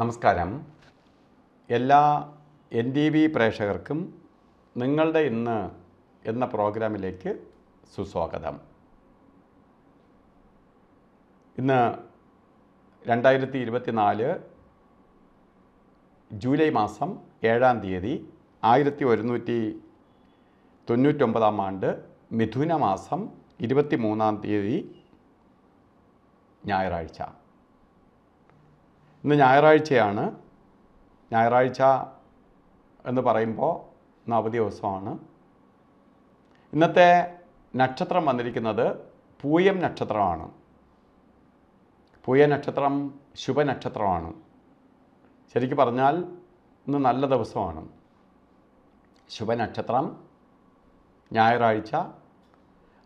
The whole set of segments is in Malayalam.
നമസ്കാരം എല്ലാ എൻ ടി വി പ്രേക്ഷകർക്കും നിങ്ങളുടെ ഇന്ന് എന്ന പ്രോഗ്രാമിലേക്ക് സുസ്വാഗതം ഇന്ന് രണ്ടായിരത്തി ഇരുപത്തിനാല് ജൂലൈ മാസം ഏഴാം തീയതി ആയിരത്തി ഒരുന്നൂറ്റി തൊണ്ണൂറ്റൊമ്പതാം ആണ്ട് മിഥുന മാസം ഇരുപത്തി മൂന്നാം തീയതി ഞായറാഴ്ച ഇന്ന് ഞായറാഴ്ചയാണ് ഞായറാഴ്ച എന്ന് പറയുമ്പോൾ ഇന്ന് അവധി ദിവസമാണ് ഇന്നത്തെ നക്ഷത്രം വന്നിരിക്കുന്നത് പൂയം നക്ഷത്രമാണ് പൂയ നക്ഷത്രം ശുഭനക്ഷത്രമാണ് ശരിക്കും പറഞ്ഞാൽ ഇന്ന് നല്ല ദിവസമാണ് ശുഭനക്ഷത്രം ഞായറാഴ്ച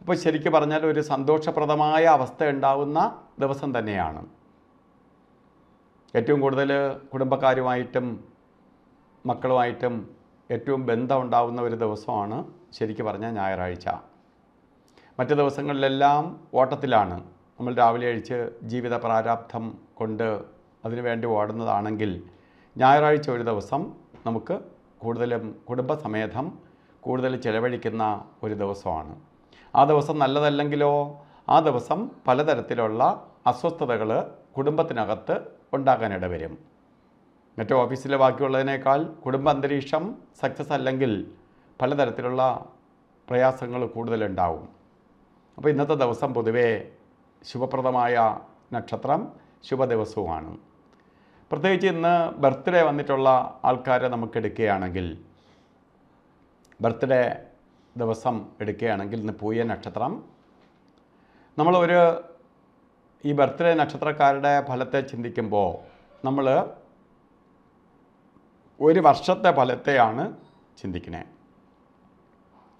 അപ്പോൾ ശരിക്കും പറഞ്ഞാൽ ഒരു സന്തോഷപ്രദമായ അവസ്ഥ ഉണ്ടാവുന്ന ദിവസം തന്നെയാണ് ഏറ്റവും കൂടുതൽ കുടുംബക്കാരുമായിട്ടും മക്കളുമായിട്ടും ഏറ്റവും ബന്ധം ഒരു ദിവസമാണ് ശരിക്കു പറഞ്ഞാൽ ഞായറാഴ്ച മറ്റ് ദിവസങ്ങളിലെല്ലാം ഓട്ടത്തിലാണ് നമ്മൾ രാവിലെ അഴിച്ച് ജീവിത പ്രാരാബ്ധം കൊണ്ട് അതിനുവേണ്ടി ഓടുന്നതാണെങ്കിൽ ഞായറാഴ്ച ഒരു ദിവസം നമുക്ക് കൂടുതലും കുടുംബസമേതം കൂടുതൽ ചിലവഴിക്കുന്ന ഒരു ദിവസമാണ് ആ ദിവസം നല്ലതല്ലെങ്കിലോ ആ ദിവസം പലതരത്തിലുള്ള അസ്വസ്ഥതകൾ കുടുംബത്തിനകത്ത് ഉണ്ടാകാനിട വരും മറ്റു ഓഫീസിലെ ബാക്കിയുള്ളതിനേക്കാൾ കുടുംബ അന്തരീക്ഷം സക്സസ് അല്ലെങ്കിൽ പലതരത്തിലുള്ള പ്രയാസങ്ങൾ കൂടുതലുണ്ടാവും അപ്പോൾ ഇന്നത്തെ ദിവസം പൊതുവേ ശുഭപ്രദമായ നക്ഷത്രം ശുഭദിവസവുമാണ് പ്രത്യേകിച്ച് ഇന്ന് ബർത്ത്ഡേ വന്നിട്ടുള്ള ആൾക്കാരെ നമുക്ക് എടുക്കുകയാണെങ്കിൽ ബർത്ത്ഡേ ദിവസം എടുക്കുകയാണെങ്കിൽ ഇന്ന് പൂയ നക്ഷത്രം നമ്മളൊരു ഈ ബർത്ത്ഡേ നക്ഷത്രക്കാരുടെ ഫലത്തെ ചിന്തിക്കുമ്പോൾ നമ്മൾ ഒരു വർഷത്തെ ഫലത്തെയാണ് ചിന്തിക്കണേ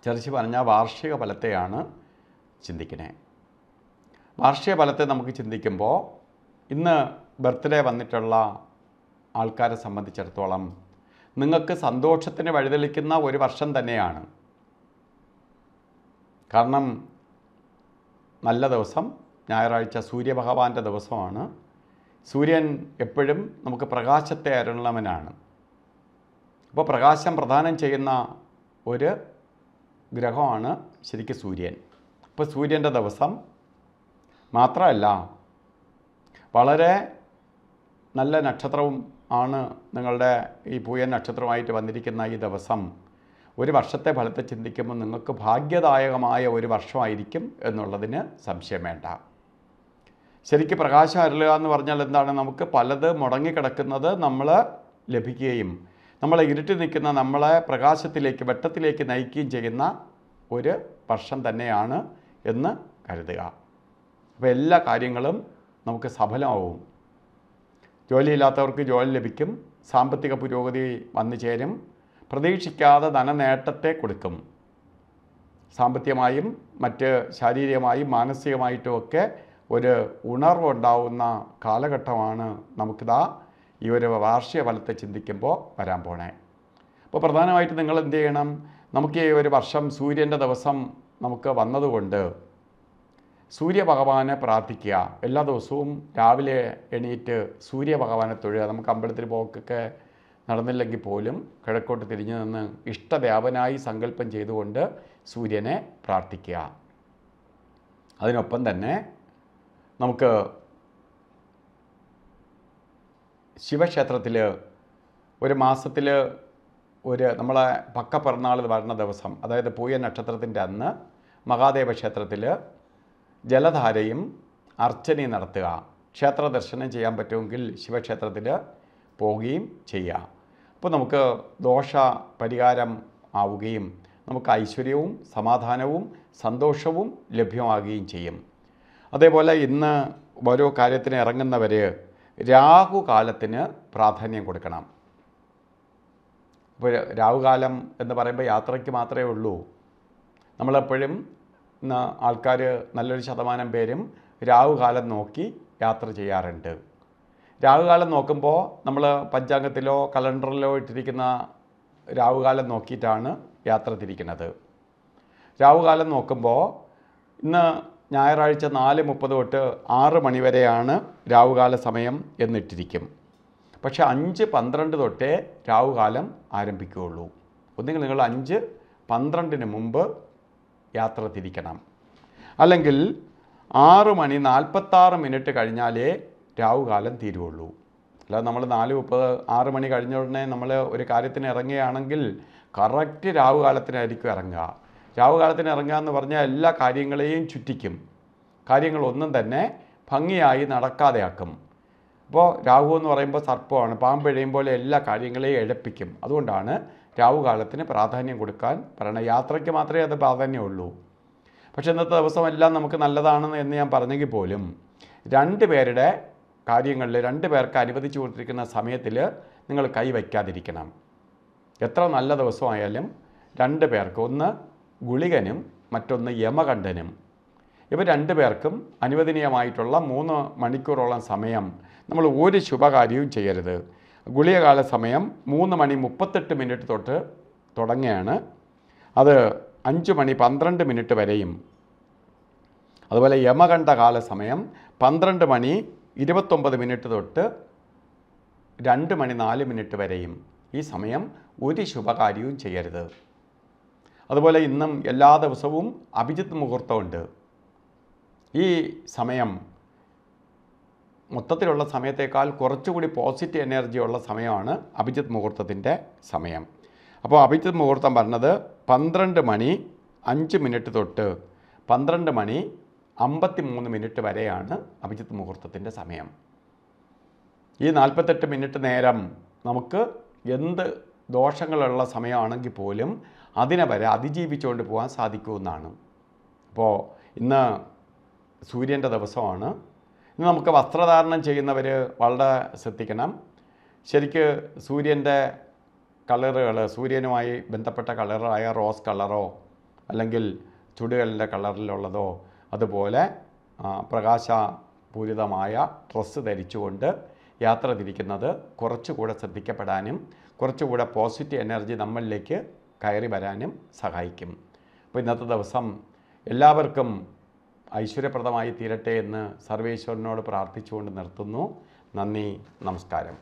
ചർച്ച് പറഞ്ഞാൽ വാർഷിക ഫലത്തെയാണ് ചിന്തിക്കണേ വാർഷിക ഫലത്തെ നമുക്ക് ചിന്തിക്കുമ്പോൾ ഇന്ന് ബർത്ത്ഡേ വന്നിട്ടുള്ള ആൾക്കാരെ സംബന്ധിച്ചിടത്തോളം നിങ്ങൾക്ക് സന്തോഷത്തിന് വഴിതെളിക്കുന്ന ഒരു വർഷം തന്നെയാണ് കാരണം നല്ല ദിവസം ഞായറാഴ്ച സൂര്യഭഗവാന്റെ ദിവസമാണ് സൂര്യൻ എപ്പോഴും നമുക്ക് പ്രകാശത്തെ അരുളവനാണ് അപ്പോൾ പ്രകാശം പ്രദാനം ചെയ്യുന്ന ഒരു ഗ്രഹമാണ് ശരിക്കും സൂര്യൻ അപ്പോൾ സൂര്യൻ്റെ ദിവസം മാത്രമല്ല വളരെ നല്ല നക്ഷത്രവും ആണ് നിങ്ങളുടെ ഈ പൂയൻ നക്ഷത്രമായിട്ട് വന്നിരിക്കുന്ന ഈ ദിവസം ഒരു വർഷത്തെ ഫലത്തെ ചിന്തിക്കുമ്പോൾ നിങ്ങൾക്ക് ഭാഗ്യദായകമായ ഒരു വർഷമായിരിക്കും എന്നുള്ളതിന് സംശയം വേണ്ട ശരിക്ക് പ്രകാശം അരുളുക എന്ന് പറഞ്ഞാൽ എന്താണ് നമുക്ക് പലത് മുടങ്ങിക്കിടക്കുന്നത് നമ്മൾ ലഭിക്കുകയും നമ്മളെ ഇരുട്ടി നിൽക്കുന്ന നമ്മളെ പ്രകാശത്തിലേക്ക് വെട്ടത്തിലേക്ക് നയിക്കുകയും ചെയ്യുന്ന ഒരു വർഷം തന്നെയാണ് എന്ന് കരുതുക അപ്പോൾ എല്ലാ കാര്യങ്ങളും നമുക്ക് സഫലമാവും ജോലിയില്ലാത്തവർക്ക് ജോലി ലഭിക്കും സാമ്പത്തിക പുരോഗതി വന്നു ചേരും പ്രതീക്ഷിക്കാതെ ധനനേട്ടത്തെ കൊടുക്കും സാമ്പത്തികമായും മറ്റ് ശാരീരികമായും മാനസികമായിട്ടുമൊക്കെ ഒരു ഉണർവുണ്ടാവുന്ന കാലഘട്ടമാണ് നമുക്കിതാ ഈ ഒരു വാർഷിക ഫലത്തെ ചിന്തിക്കുമ്പോൾ വരാൻ പോണേ അപ്പോൾ പ്രധാനമായിട്ട് നിങ്ങൾ എന്ത് ചെയ്യണം നമുക്ക് ഈ ഒരു വർഷം സൂര്യൻ്റെ ദിവസം നമുക്ക് വന്നതുകൊണ്ട് സൂര്യഭഗവാനെ പ്രാർത്ഥിക്കുക എല്ലാ ദിവസവും രാവിലെ എണീറ്റ് സൂര്യഭഗവാനെ തൊഴുക നമുക്ക് അമ്പലത്തിൽ പോക്കൊക്കെ നടന്നില്ലെങ്കിൽ പോലും കിഴക്കോട്ട് തിരിഞ്ഞു നിന്ന് ഇഷ്ടദേവനായി സങ്കല്പം ചെയ്തുകൊണ്ട് സൂര്യനെ പ്രാർത്ഥിക്കുക അതിനൊപ്പം തന്നെ നമുക്ക് ശിവക്ഷേത്രത്തിൽ ഒരു മാസത്തിൽ ഒരു നമ്മളെ പക്ക പിറന്നാൾ വരണ ദിവസം അതായത് പൂയ നക്ഷത്രത്തിൻ്റെ അന്ന് മഹാദേവ ക്ഷേത്രത്തിൽ ജലധാരയും അർച്ചനയും നടത്തുക ക്ഷേത്ര ദർശനം ചെയ്യാൻ പറ്റുമെങ്കിൽ ശിവക്ഷേത്രത്തിൽ പോവുകയും ചെയ്യാം അപ്പോൾ നമുക്ക് ദോഷ പരിഹാരം ആവുകയും നമുക്ക് ഐശ്വര്യവും സമാധാനവും സന്തോഷവും ലഭ്യമാകുകയും ചെയ്യും അതേപോലെ ഇന്ന് ഓരോ കാര്യത്തിന് ഇറങ്ങുന്നവർ രാഹുകാലത്തിന് പ്രാധാന്യം കൊടുക്കണം ഇപ്പോൾ രാഹുകാലം എന്ന് പറയുമ്പോൾ യാത്രയ്ക്ക് മാത്രമേ ഉള്ളൂ നമ്മളെപ്പോഴും ആൾക്കാർ നല്ലൊരു ശതമാനം പേരും രാഹുകാലം നോക്കി യാത്ര ചെയ്യാറുണ്ട് രാഹുകാലം നോക്കുമ്പോൾ നമ്മൾ പഞ്ചാംഗത്തിലോ കലണ്ടറിലോ ഇട്ടിരിക്കുന്ന രാഹുകാലം നോക്കിയിട്ടാണ് യാത്ര തിരിക്കുന്നത് രാഹുകാലം നോക്കുമ്പോൾ ഇന്ന് ഞായറാഴ്ച നാല് മുപ്പത് തൊട്ട് ആറ് മണിവരെയാണ് രാവുകാല സമയം എന്നിട്ടിരിക്കും പക്ഷെ അഞ്ച് പന്ത്രണ്ട് തൊട്ടേ രാഹുകാലം ആരംഭിക്കുകയുള്ളൂ ഒന്നുകിൽ നിങ്ങൾ അഞ്ച് പന്ത്രണ്ടിന് മുമ്പ് യാത്ര തിരിക്കണം അല്ലെങ്കിൽ ആറ് മണി നാൽപ്പത്താറ് മിനിറ്റ് കഴിഞ്ഞാലേ രാവുകാലം തീരുവുള്ളൂ അല്ലാതെ നമ്മൾ നാല് മുപ്പത് ആറ് മണി കഴിഞ്ഞ ഉടനെ നമ്മൾ ഒരു കാര്യത്തിന് ഇറങ്ങുകയാണെങ്കിൽ കറക്റ്റ് രാഹുകാലത്തിനായിരിക്കും ഇറങ്ങുക രാവുകാലത്തിന് എന്ന് പറഞ്ഞാൽ എല്ലാ കാര്യങ്ങളെയും ചുറ്റിക്കും കാര്യങ്ങളൊന്നും തന്നെ ഭംഗിയായി നടക്കാതെയാക്കും അപ്പോൾ രാഹു എന്ന് പറയുമ്പോൾ സർപ്പമാണ് പാമ്പ് പോലെ എല്ലാ കാര്യങ്ങളെയും എഴപ്പിക്കും അതുകൊണ്ടാണ് രാഹുകാലത്തിന് പ്രാധാന്യം കൊടുക്കാൻ പറയുന്നത് യാത്രയ്ക്ക് മാത്രമേ അത് പ്രാധാന്യമുള്ളൂ പക്ഷേ ഇന്നത്തെ ദിവസമെല്ലാം നമുക്ക് നല്ലതാണെന്ന് എന്ന് ഞാൻ പറഞ്ഞെങ്കിൽ പോലും രണ്ട് പേരുടെ കാര്യങ്ങളിൽ രണ്ട് പേർക്ക് അനുവദിച്ചു കൊടുത്തിരിക്കുന്ന സമയത്തിൽ നിങ്ങൾ കൈവയ്ക്കാതിരിക്കണം എത്ര നല്ല ദിവസമായാലും രണ്ട് പേർക്ക് ഒന്ന് ഗുളികനും മറ്റൊന്ന് യമകണ്ഠനും ഇവ രണ്ടു പേർക്കും അനുവദനീയമായിട്ടുള്ള മൂന്ന് മണിക്കൂറോളം സമയം നമ്മൾ ഒരു ശുഭകാര്യവും ചെയ്യരുത് ഗുളികകാല സമയം മൂന്ന് മണി മുപ്പത്തെട്ട് മിനിറ്റ് തൊട്ട് തുടങ്ങുകയാണ് അത് അഞ്ച് മണി പന്ത്രണ്ട് മിനിറ്റ് വരെയും അതുപോലെ യമകണ്ഠ കാല സമയം പന്ത്രണ്ട് മണി ഇരുപത്തൊമ്പത് മിനിറ്റ് തൊട്ട് രണ്ട് മണി നാല് മിനിറ്റ് വരെയും ഈ സമയം ഒരു ശുഭകാര്യവും ചെയ്യരുത് അതുപോലെ ഇന്നും എല്ലാ ദിവസവും അഭിജിത്ത് മുഹൂർത്തമുണ്ട് ഈ സമയം മൊത്തത്തിലുള്ള സമയത്തേക്കാൾ കുറച്ചുകൂടി പോസിറ്റീവ് എനർജി ഉള്ള സമയമാണ് അഭിജിത്ത് മുഹൂർത്തത്തിൻ്റെ സമയം അപ്പോൾ അഭിജിത്ത് മുഹൂർത്തം പറഞ്ഞത് പന്ത്രണ്ട് മണി അഞ്ച് മിനിറ്റ് തൊട്ട് പന്ത്രണ്ട് മണി അമ്പത്തി മൂന്ന് മിനിറ്റ് വരെയാണ് അഭിജിത്ത് മുഹൂർത്തത്തിൻ്റെ സമയം ഈ നാൽപ്പത്തെട്ട് മിനിറ്റ് നേരം നമുക്ക് എന്ത് ദോഷങ്ങളുള്ള സമയമാണെങ്കിൽ പോലും അതിനെ വരെ അതിജീവിച്ചുകൊണ്ട് പോകാൻ സാധിക്കുമെന്നാണ് അപ്പോൾ ഇന്ന് സൂര്യൻ്റെ ദിവസമാണ് ഇന്ന് നമുക്ക് വസ്ത്രധാരണം ചെയ്യുന്നവർ വളരെ ശ്രദ്ധിക്കണം ശരിക്ക് സൂര്യൻ്റെ കളറുകൾ സൂര്യനുമായി ബന്ധപ്പെട്ട കളറായ റോസ് കളറോ അല്ലെങ്കിൽ ചുടുകളിൻ്റെ കളറിലുള്ളതോ അതുപോലെ പ്രകാശപൂരിതമായ ഡ്രസ്സ് ധരിച്ചുകൊണ്ട് യാത്ര തിരിക്കുന്നത് കുറച്ചുകൂടെ ശ്രദ്ധിക്കപ്പെടാനും കുറച്ചുകൂടെ പോസിറ്റീവ് എനർജി നമ്മളിലേക്ക് കയറി വരാനും സഹായിക്കും അപ്പോൾ ഇന്നത്തെ ദിവസം എല്ലാവർക്കും ഐശ്വര്യപ്രദമായി തീരട്ടെ എന്ന് സർവേശ്വരനോട് പ്രാർത്ഥിച്ചുകൊണ്ട് നിർത്തുന്നു നന്ദി നമസ്കാരം